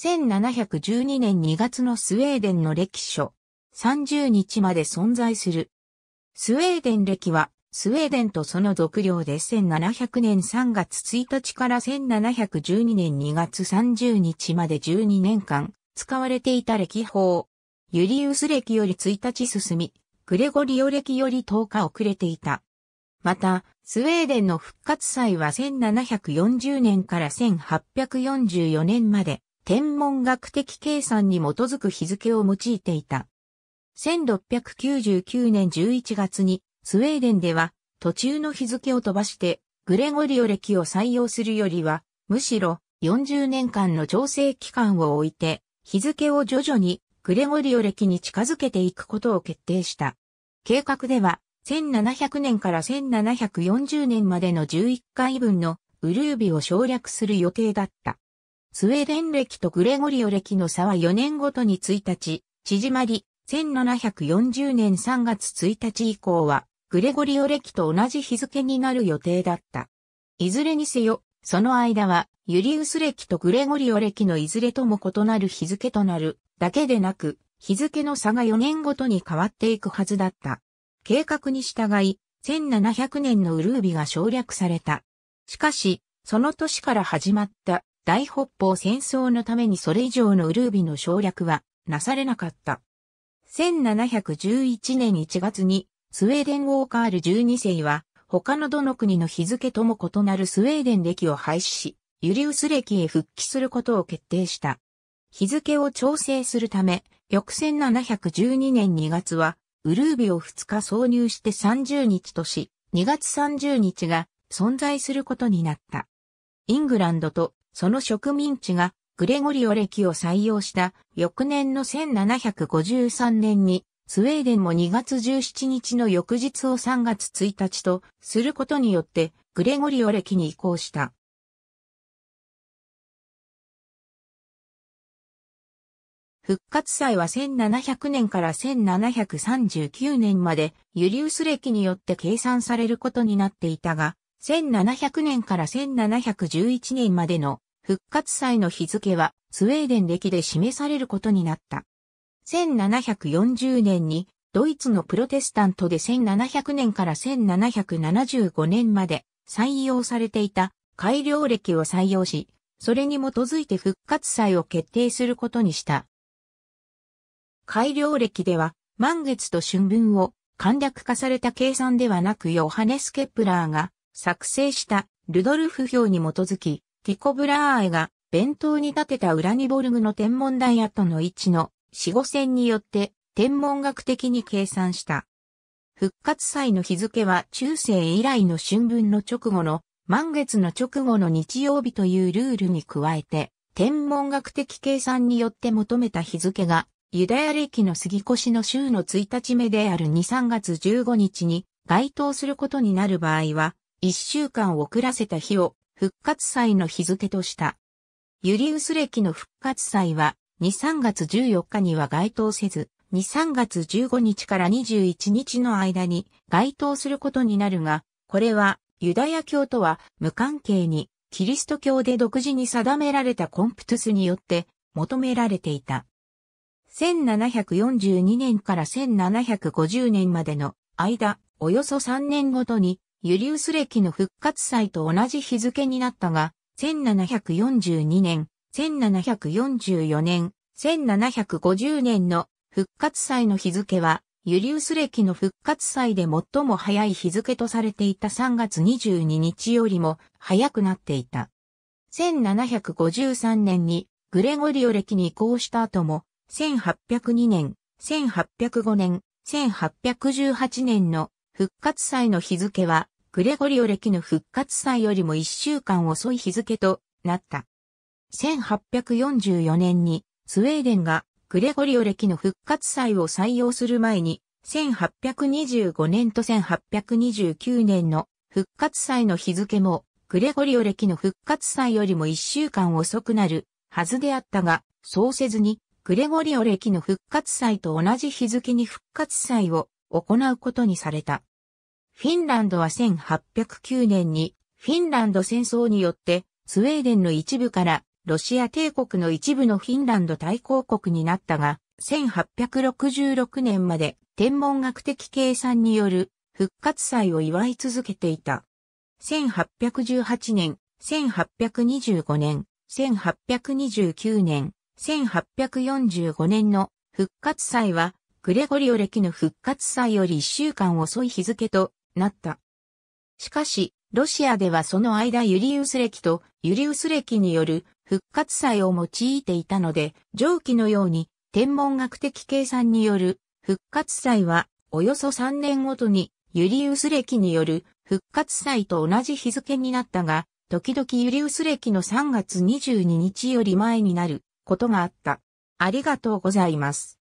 1712年2月のスウェーデンの歴書、30日まで存在する。スウェーデン歴は、スウェーデンとその俗領で1700年3月1日から1712年2月30日まで12年間、使われていた歴法。ユリウス歴より1日進み、グレゴリオ歴より10日遅れていた。また、スウェーデンの復活祭は1740年から1844年まで、天文学的計算に基づく日付を用いていた。1699年11月にスウェーデンでは途中の日付を飛ばしてグレゴリオ歴を採用するよりはむしろ40年間の調整期間を置いて日付を徐々にグレゴリオ歴に近づけていくことを決定した。計画では1700年から1740年までの11回分のウルービを省略する予定だった。スウェーデン歴とグレゴリオ歴の差は4年ごとに1日、縮まり、1740年3月1日以降は、グレゴリオ歴と同じ日付になる予定だった。いずれにせよ、その間は、ユリウス歴とグレゴリオ歴のいずれとも異なる日付となる、だけでなく、日付の差が4年ごとに変わっていくはずだった。計画に従い、1700年のウルービが省略された。しかし、その年から始まった大北方戦争のためにそれ以上のウルービの省略はなされなかった。1711年1月にスウェーデン王カール12世は他のどの国の日付とも異なるスウェーデン歴を廃止し、ユリウス歴へ復帰することを決定した。日付を調整するため、翌1712年2月は、ウルービを2日挿入して30日とし、2月30日が存在することになった。イングランドとその植民地がグレゴリオ歴を採用した翌年の1753年にスウェーデンも2月17日の翌日を3月1日とすることによってグレゴリオ歴に移行した。復活祭は1700年から1739年までユリウス歴によって計算されることになっていたが、1700年から1711年までの復活祭の日付はスウェーデン歴で示されることになった。1740年にドイツのプロテスタントで1700年から1775年まで採用されていた改良歴を採用し、それに基づいて復活祭を決定することにした。改良歴では満月と春分を簡略化された計算ではなくヨハネス・ケプラーが作成したルドルフ表に基づき、ティコ・ブラーエが、弁当に建てたウラニボルグの天文台跡の位置の四五線によって天文学的に計算した。復活祭の日付は中世以来の春分の直後の満月の直後の日曜日というルールに加えて、天文学的計算によって求めた日付が、ユダヤ暦の過ぎ越しの週の1日目である2、3月15日に該当することになる場合は、1週間遅らせた日を復活祭の日付とした。ユリウス歴の復活祭は、2、3月14日には該当せず、2、3月15日から21日の間に該当することになるが、これはユダヤ教とは無関係にキリスト教で独自に定められたコンプトゥスによって求められていた。1742年から1750年までの間、およそ3年ごとにユリウス歴の復活祭と同じ日付になったが、1742年、1744年、1750年の復活祭の日付は、ユリウス歴の復活祭で最も早い日付とされていた3月22日よりも早くなっていた。1753年にグレゴリオ歴に移行した後も、1802年、1805年、1818年の復活祭の日付はグレゴリオ歴の復活祭よりも1週間遅い日付となった。1844年にスウェーデンがグレゴリオ歴の復活祭を採用する前に、1825年と1829年の復活祭の日付も、グレゴリオ歴の復活祭よりも1週間遅くなるはずであったが、そうせずに、グレゴリオ歴の復活祭と同じ日付に復活祭を行うことにされた。フィンランドは1809年にフィンランド戦争によってスウェーデンの一部からロシア帝国の一部のフィンランド大公国になったが、1866年まで天文学的計算による復活祭を祝い続けていた。1818年、1825年、1829年、1845年の復活祭は、グレゴリオ歴の復活祭より1週間遅い日付となった。しかし、ロシアではその間ユリウス歴とユリウス歴による復活祭を用いていたので、上記のように天文学的計算による復活祭はおよそ3年ごとにユリウス歴による復活祭と同じ日付になったが、時々ユリウス歴の3月22日より前になることがあった。ありがとうございます。